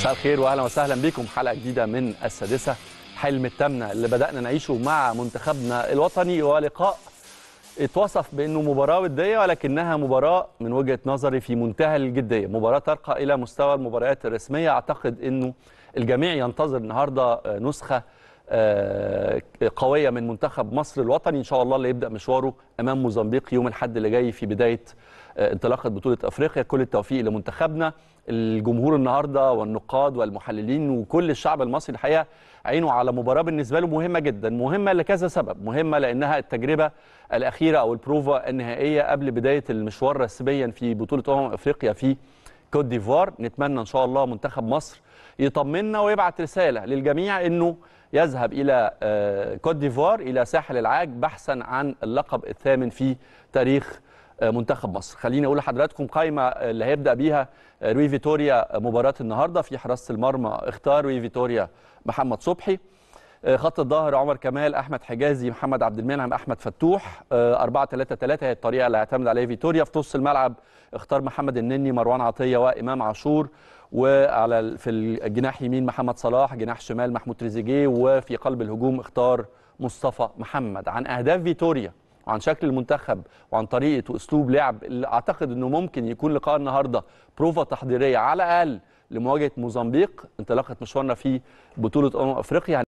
مساء الخير واهلا وسهلا بكم حلقه جديده من السادسه حلم التامنه اللي بدانا نعيشه مع منتخبنا الوطني ولقاء اتوصف بانه مباراه وديه ولكنها مباراه من وجهه نظري في منتهى الجديه، مباراه ترقى الى مستوى المباريات الرسميه، اعتقد انه الجميع ينتظر النهارده نسخه آه، قويه من منتخب مصر الوطني ان شاء الله اللي يبدا مشواره امام موزمبيق يوم الاحد اللي جاي في بدايه آه، انطلاقه بطوله افريقيا كل التوفيق لمنتخبنا الجمهور النهارده والنقاد والمحللين وكل الشعب المصري الحقيقه عينه على مباراه بالنسبه له مهمه جدا مهمه لكذا سبب مهمه لانها التجربه الاخيره او البروفا النهائيه قبل بدايه المشوار رسميا في بطوله امم افريقيا في كوت ديفوار نتمنى ان شاء الله منتخب مصر يطمنا ويبعت رساله للجميع انه يذهب الى آه، كوت ديفوار الى ساحل العاج بحثا عن اللقب الثامن في تاريخ آه، منتخب مصر خليني اقول لحضراتكم قائمه آه، اللي هيبدا بيها روي فيتوريا مباراه النهارده في حراسه المرمى اختار روي فيتوريا محمد صبحي آه، خط الظهر عمر كمال احمد حجازي محمد عبد المنعم احمد فتوح 4 3 3 هي الطريقه اللي اعتمد عليها فيتوريا في نص الملعب اختار محمد النني مروان عطيه وامام عاشور وعلى في الجناح يمين محمد صلاح جناح شمال محمود تريزيجيه وفي قلب الهجوم اختار مصطفى محمد عن اهداف فيتوريا وعن شكل المنتخب وعن طريقه واسلوب لعب اللي اعتقد انه ممكن يكون لقاء النهارده بروفا تحضيريه على الاقل لمواجهه موزمبيق انطلاقه مشوارنا في بطوله امم افريقيا